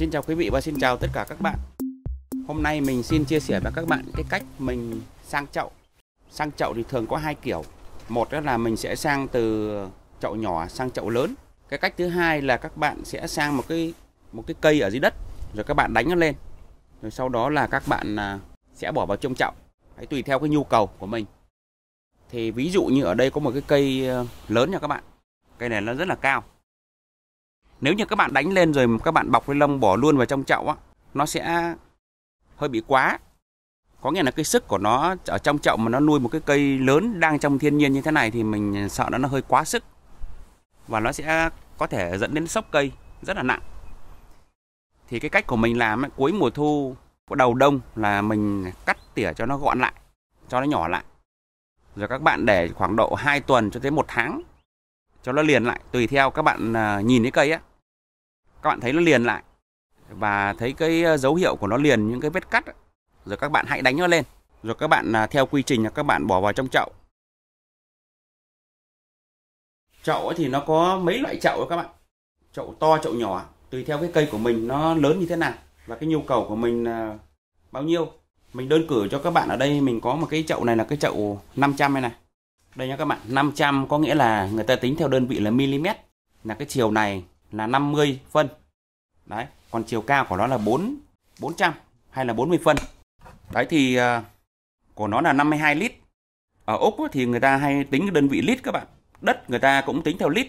Xin chào quý vị và xin chào tất cả các bạn Hôm nay mình xin chia sẻ với các bạn cái cách mình sang chậu Sang chậu thì thường có hai kiểu Một là mình sẽ sang từ chậu nhỏ sang chậu lớn Cái cách thứ hai là các bạn sẽ sang một cái một cái cây ở dưới đất Rồi các bạn đánh nó lên Rồi sau đó là các bạn à, sẽ bỏ vào trong chậu Hãy tùy theo cái nhu cầu của mình Thì ví dụ như ở đây có một cái cây à, lớn nha các bạn Cây này nó rất là cao nếu như các bạn đánh lên rồi các bạn bọc với lông bỏ luôn vào trong chậu á, nó sẽ hơi bị quá. Có nghĩa là cái sức của nó ở trong chậu mà nó nuôi một cái cây lớn đang trong thiên nhiên như thế này thì mình sợ nó nó hơi quá sức. Và nó sẽ có thể dẫn đến sốc cây rất là nặng. Thì cái cách của mình làm ấy, cuối mùa thu đầu đông là mình cắt tỉa cho nó gọn lại, cho nó nhỏ lại. Rồi các bạn để khoảng độ 2 tuần cho tới một tháng cho nó liền lại tùy theo các bạn à, nhìn cái cây á các bạn thấy nó liền lại và thấy cái ờ, dấu hiệu của nó liền những cái vết cắt rồi các bạn hãy đánh nó lên rồi các bạn à, theo quy trình các bạn bỏ vào trong chậu chậu thì nó có mấy loại chậu các bạn chậu to chậu nhỏ tùy theo cái cây của mình nó lớn như thế nào và cái nhu cầu của mình à, bao nhiêu mình đơn cử cho các bạn ở đây mình có một cái chậu này là cái chậu 500 này này đây nha các bạn 500 có nghĩa là người ta tính theo đơn vị là mm là cái chiều này là 50 phân. Đấy, còn chiều cao của nó là 4 400 hay là 40 phân. Đấy thì à, của nó là 52 lít. Ở Úc thì người ta hay tính đơn vị lít các bạn. Đất người ta cũng tính theo lít.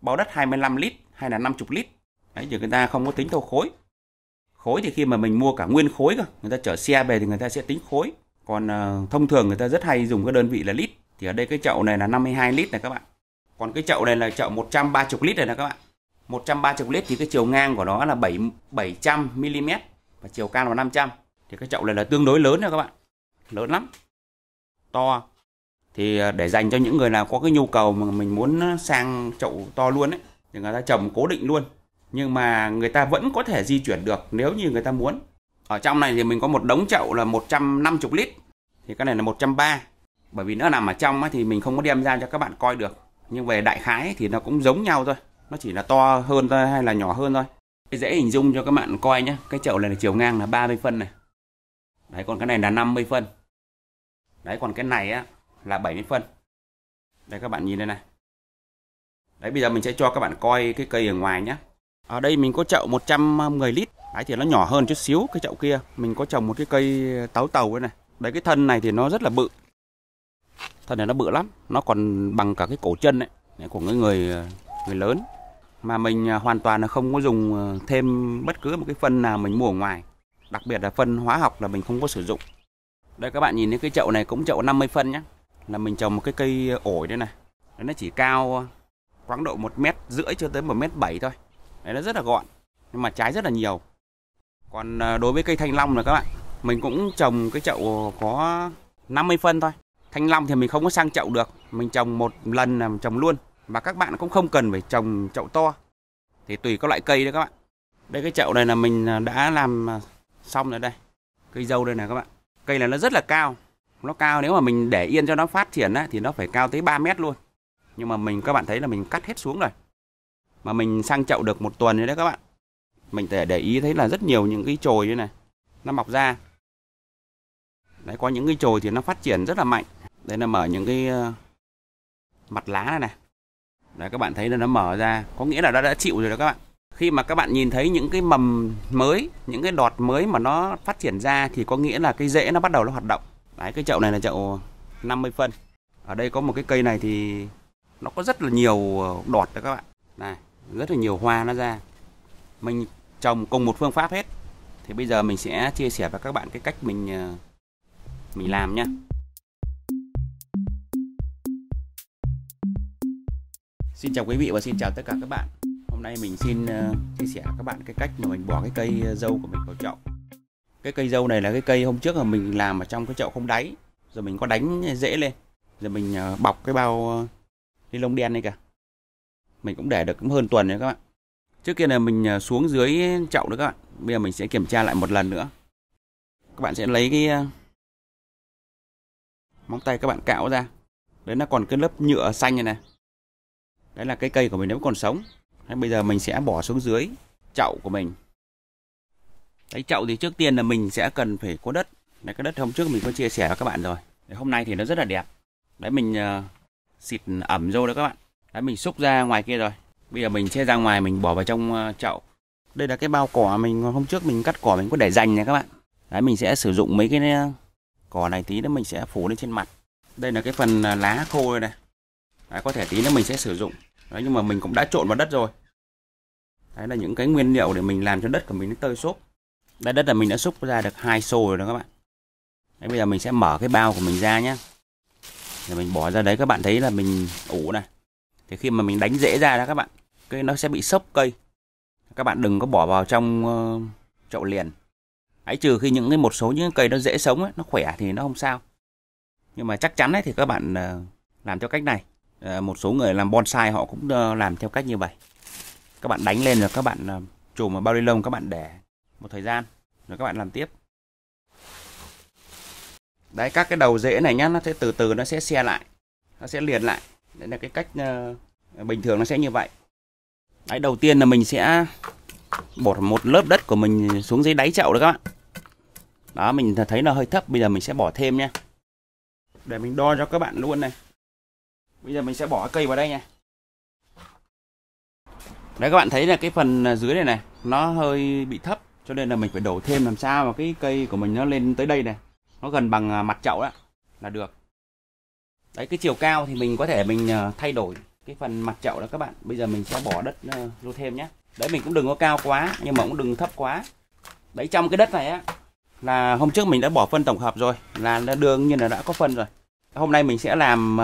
Bao đất 25 lít hay là 50 lít. Đấy, thì người ta không có tính theo khối. Khối thì khi mà mình mua cả nguyên khối cơ, người ta chở xe về thì người ta sẽ tính khối. Còn à, thông thường người ta rất hay dùng cái đơn vị là lít. Thì ở đây cái chậu này là 52 lít này các bạn. Còn cái chậu này là chậu 130 lít này nè các bạn. 130 lít thì cái chiều ngang của nó là 7 700 mm và chiều cao là 500. Thì cái chậu này là tương đối lớn nha các bạn. Lớn lắm. To. Thì à, để dành cho những người nào có cái nhu cầu mà mình muốn sang chậu to luôn ấy thì người ta trồng cố định luôn. Nhưng mà người ta vẫn có thể di chuyển được nếu như người ta muốn. Ở trong này thì mình có một đống chậu là 150 lít. Thì cái này là 130. Bởi vì nó nằm ở trong ấy, thì mình không có đem ra cho các bạn coi được. Nhưng về đại khái thì nó cũng giống nhau thôi nó chỉ là to hơn thôi hay là nhỏ hơn thôi dễ hình dung cho các bạn coi nhé cái chậu này là chiều ngang là 30 phân này đấy còn cái này là 50 phân đấy còn cái này á là 70 phân đây các bạn nhìn đây này đấy bây giờ mình sẽ cho các bạn coi cái cây ở ngoài nhé ở đây mình có chậu 110 lít đấy thì nó nhỏ hơn chút xíu cái chậu kia mình có trồng một cái cây táo tàu đây này đấy cái thân này thì nó rất là bự thân này nó bự lắm nó còn bằng cả cái cổ chân ấy của người người người lớn mà mình à, hoàn toàn là không có dùng ờ, thêm bất cứ một cái phân nào mình mua ở ngoài đặc biệt là phân hóa học là mình không có sử dụng đây các bạn nhìn thấy cái chậu này cũng chậu 50 phân nhé là mình trồng một cái cây ổi đây này nó chỉ cao ờ, khoảng độ một mét rưỡi cho tới một mét bảy thôi đấy nó rất là gọn nhưng mà trái rất là nhiều còn à, đối với cây thanh long là các bạn mình cũng trồng cái chậu có 50 phân thôi thanh long thì mình không có sang chậu được mình trồng một lần là trồng luôn và các bạn cũng không cần phải trồng chậu to. Thì tùy các loại cây đấy các bạn. Đây cái chậu này là mình à, đã làm à, xong rồi đây. Cây dâu đây này các bạn. Cây này nó rất là cao. Nó cao nếu mà mình để yên cho nó phát triển á, thì nó phải cao tới 3 mét luôn. Nhưng mà mình các bạn thấy là mình cắt hết xuống rồi. Mà mình sang chậu được một tuần rồi đấy các bạn. Mình để để ý thấy là rất nhiều những cái chồi như này. Nó mọc ra. Đấy có những cái chồi thì nó phát triển rất là mạnh. Đây là mở những cái à, mặt lá này này. Đấy, các bạn thấy là nó mở ra có nghĩa là nó đã chịu rồi đó các bạn khi mà các bạn nhìn thấy những cái mầm mới những cái đọt mới mà nó phát triển ra thì có nghĩa là cái rễ nó bắt đầu nó hoạt động đấy cái chậu này là chậu 50 phân ở đây có một cái cây này thì nó có rất là nhiều đọt đó các bạn này rất là nhiều hoa nó ra mình trồng cùng một phương pháp hết thì bây giờ mình sẽ chia sẻ với các bạn cái cách mình ờ, mình làm nhé Xin chào quý vị và xin chào tất cả các bạn Hôm nay mình xin ờ, chia sẻ các bạn cái cách mà mình bỏ cái cây ờ, dâu của mình vào chậu Cái cây dâu này là cái cây hôm trước là mình làm ở trong cái chậu không đáy Rồi mình có đánh rễ lên Rồi mình ờ, bọc cái bao ni lông đen này cả Mình cũng để được cũng hơn tuần rồi các bạn Trước kia là mình xuống dưới chậu nữa các bạn Bây giờ mình sẽ kiểm tra lại một lần nữa Các bạn sẽ lấy cái móng tay các bạn cạo ra Đấy nó còn cái lớp nhựa xanh này này đấy là cái cây của mình nếu còn sống hay bây giờ mình sẽ bỏ xuống dưới chậu của mình cái chậu thì trước tiên là mình sẽ cần phải có đất đấy cái đất hôm trước mình có chia sẻ với các bạn rồi đấy, hôm nay thì nó rất là đẹp đấy mình uh, xịt ẩm vô đó các bạn đấy mình xúc ra ngoài kia rồi bây giờ mình sẽ ra ngoài mình bỏ vào trong uh, chậu đây là cái bao cỏ mình hôm trước mình cắt cỏ mình có để dành nha các bạn đấy mình sẽ sử dụng mấy cái ờ, cỏ này tí nữa mình sẽ phủ lên trên mặt đây là cái phần lá khô đây này đấy, có thể tí nữa mình sẽ sử dụng Đấy, nhưng mà mình cũng đã trộn vào đất rồi đấy là những cái nguyên liệu để mình làm cho đất của mình nó tơi xốp đây đất là mình đã xúc ra được hai xô rồi đó các bạn đấy, bây giờ mình sẽ mở cái bao của mình ra nhé rồi mình bỏ ra đấy các bạn thấy là mình ủ này thì khi mà mình đánh rễ ra đó các bạn cây nó sẽ bị sốc cây các bạn đừng có bỏ vào trong uh, chậu liền hãy trừ khi những cái một số những cây nó dễ sống ấy, nó khỏe thì nó không sao nhưng mà chắc chắn ấy, thì các bạn uh, làm theo cách này Ờ, một số người làm bonsai họ cũng ờ, làm theo cách như vậy các bạn đánh lên rồi các bạn ờ, trùm vào bao ni lông các bạn để một thời gian rồi các bạn làm tiếp đấy các cái đầu rễ này nhá nó sẽ từ từ nó sẽ xe lại nó sẽ liền lại đấy là cái cách bình thường nó sẽ như vậy đấy đầu tiên là mình sẽ bột một lớp đất của mình xuống dưới đáy chậu đấy các bạn đó mình thấy là hơi thấp bây giờ mình sẽ bỏ thêm nha để mình đo cho các bạn luôn này bây giờ mình sẽ bỏ cây vào đây nha đấy các bạn thấy là cái phần dưới này này nó hơi bị thấp cho nên là mình phải đổ thêm làm sao mà cái cây của mình nó lên tới đây này nó gần bằng à, mặt chậu đó là được đấy cái chiều cao thì mình có thể mình à, thay đổi cái phần mặt chậu đó các bạn bây giờ mình sẽ bỏ đất à, vô thêm nhé đấy mình cũng đừng có cao quá nhưng mà cũng đừng thấp quá đấy trong cái đất này á là hôm trước mình đã bỏ phân tổng hợp rồi là đương nhiên là đã có phân rồi hôm nay mình sẽ làm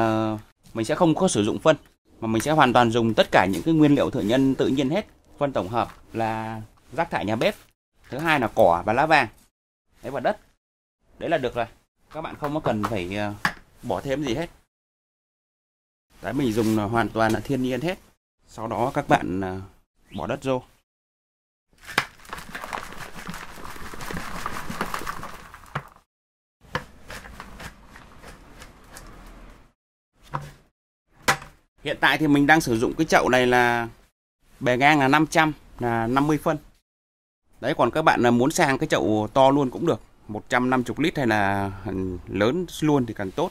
mình sẽ không có sử dụng phân mà mình sẽ hoàn toàn dùng tất cả những cái nguyên liệu tự nhân tự nhiên hết phân tổng hợp là rác thải nhà bếp thứ hai là cỏ và lá vàng đấy và đất đấy là được rồi các bạn không có cần phải ờ, bỏ thêm gì hết đấy mình dùng hoàn toàn là thiên nhiên hết sau đó các bạn ờ, bỏ đất vô Hiện tại thì mình đang sử dụng cái chậu này là bề ngang là 500 là 50 phân. Đấy còn các bạn là muốn sang cái chậu to luôn cũng được. 150 lít hay là lớn luôn thì càng tốt.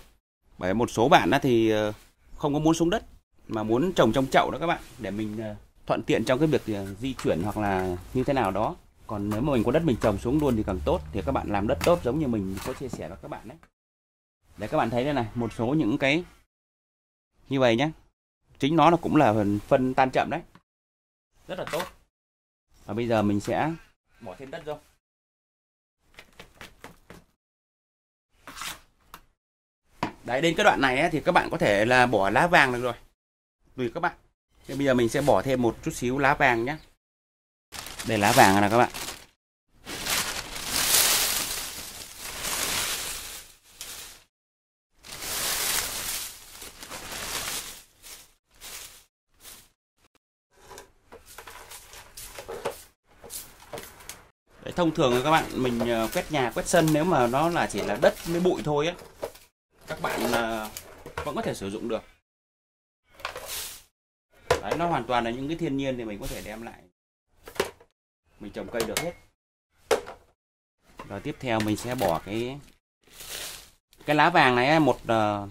Bởi một số bạn thì ờ, không có muốn xuống đất mà muốn trồng trong chậu đó các bạn để mình ờ, thuận tiện trong cái việc ờ, di chuyển hoặc là như thế nào đó. Còn nếu mà mình có đất mình trồng xuống luôn thì càng tốt thì các bạn làm đất tốt giống như mình có chia sẻ với các bạn đấy. Để các bạn thấy đây này, một số những cái như vậy nhé chính nó nó cũng là phân tan chậm đấy rất là tốt và bây giờ mình sẽ bỏ thêm đất vô đấy đến cái đoạn này ấy, thì các bạn có thể là bỏ lá vàng được rồi tùy các bạn thế bây giờ mình sẽ bỏ thêm một chút xíu lá vàng nhé đây lá vàng này các bạn thông thường các bạn mình ờ, quét nhà quét sân nếu mà nó là chỉ là đất với bụi thôi á các bạn ờ, vẫn có thể sử dụng được đấy nó hoàn toàn là những cái thiên nhiên thì mình có thể đem lại mình trồng cây được hết rồi tiếp theo mình sẽ bỏ cái cái lá vàng này một uh,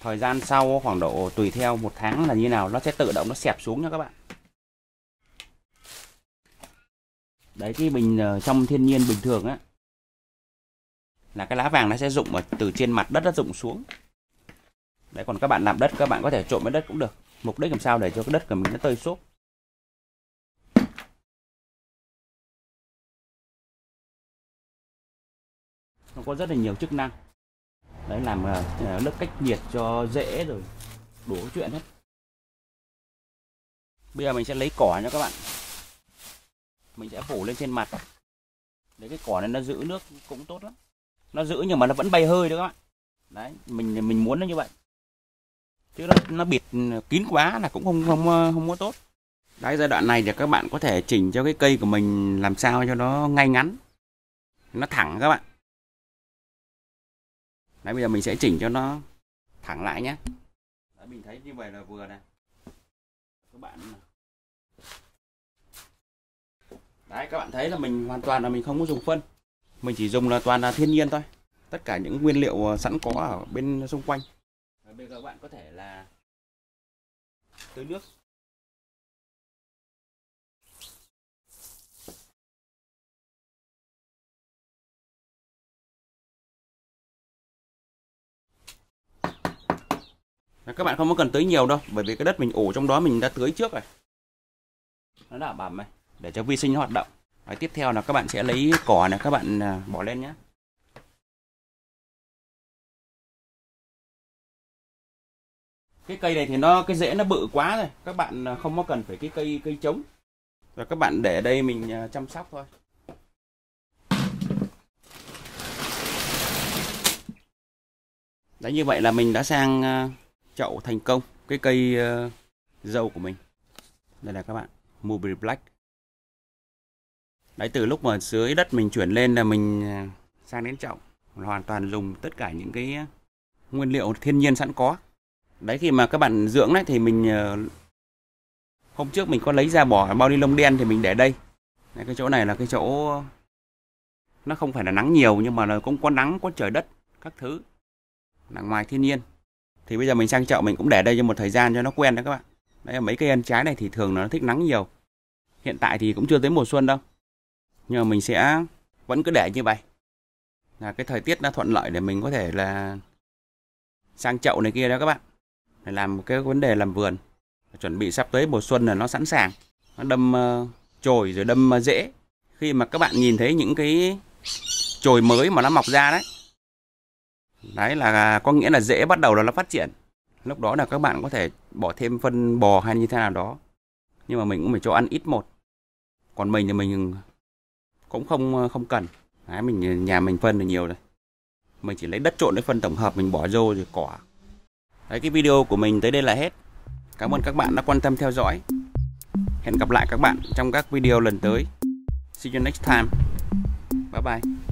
thời gian sau khoảng độ tùy theo một tháng là như nào nó sẽ tự động nó xẹp xuống nha các bạn đấy cái bình ờ, trong thiên nhiên bình thường á là cái lá vàng nó sẽ rụng ở từ trên mặt đất nó rụng xuống đấy còn các bạn làm đất các bạn có thể trộn với đất cũng được mục đích làm sao để cho cái đất của mình nó tơi xốp nó có rất là nhiều chức năng đấy làm uh, ờ, nước ờ, cách nhiệt cho dễ rồi đủ chuyện hết bây giờ mình sẽ lấy cỏ nha các bạn mình sẽ phủ lên trên mặt để cái cỏ này nó giữ nước cũng tốt lắm nó giữ nhưng mà nó vẫn bay hơi đấy các bạn đấy mình mình muốn nó như vậy chứ nó, nó bịt kín quá là cũng không không không có tốt đấy giai đoạn này thì các bạn có thể chỉnh cho cái cây của mình làm sao cho nó ngay ngắn nó thẳng các bạn đấy bây giờ mình sẽ chỉnh cho nó thẳng lại nhé đấy, mình thấy như vậy là vừa này các bạn đấy các bạn thấy là mình hoàn toàn là mình không có dùng phân mình chỉ dùng là toàn là thiên nhiên thôi tất cả những nguyên liệu ờ, sẵn có ở bên xung quanh và bây giờ các bạn có thể là tưới nước các bạn không có cần tưới nhiều đâu bởi vì cái đất mình ủ trong đó mình đã tưới trước rồi nó đã bẩm này để cho vi sinh nó hoạt động Đấy, tiếp theo là các bạn sẽ lấy cỏ này các bạn à, bỏ lên nhé cái cây này thì nó cái rễ nó bự quá rồi các bạn à, không có cần phải cái cây cây trống rồi các bạn để đây mình à, chăm sóc thôi Đấy như vậy là mình đã sang chậu thành công cái cây dâu của mình. Đây là các bạn, Mulberry Black đấy từ lúc mà dưới đất mình chuyển lên là mình à, sang đến chậu hoàn toàn dùng tất cả những cái à, nguyên liệu thiên nhiên sẵn có đấy khi mà các bạn dưỡng đấy thì mình à, hôm trước mình có lấy ra bỏ bao ni lông đen thì mình để đây đấy, cái chỗ này là cái chỗ nó không phải là nắng nhiều nhưng mà nó cũng có nắng có trời đất các thứ là ngoài thiên nhiên thì bây giờ mình sang chậu mình cũng để đây cho một thời gian cho nó quen đó các bạn đấy mấy cây ăn trái này thì thường nó thích nắng nhiều hiện tại thì cũng chưa tới mùa xuân đâu nhưng mà mình sẽ vẫn cứ để như vậy là cái thời tiết nó thuận lợi để mình có thể là sang chậu này kia đó các bạn để làm một cái vấn đề làm vườn chuẩn bị sắp tới mùa xuân là nó sẵn sàng nó đâm ờ, chồi rồi đâm uh, rễ khi mà các bạn nhìn thấy những cái chồi mới mà nó mọc ra đấy đấy là có nghĩa là rễ bắt đầu là nó phát triển lúc đó là các bạn có thể bỏ thêm phân bò hay như thế nào đó nhưng mà mình cũng phải cho ăn ít một còn mình thì mình cũng không ờ, không cần Đấy, mình ờ, nhà mình phân được nhiều rồi mình chỉ lấy đất trộn với phân tổng hợp mình bỏ rô rồi cỏ Đấy, cái video của mình tới đây là hết cảm ơn các bạn đã quan tâm theo dõi hẹn gặp lại các bạn trong các video lần tới see you next time bye bye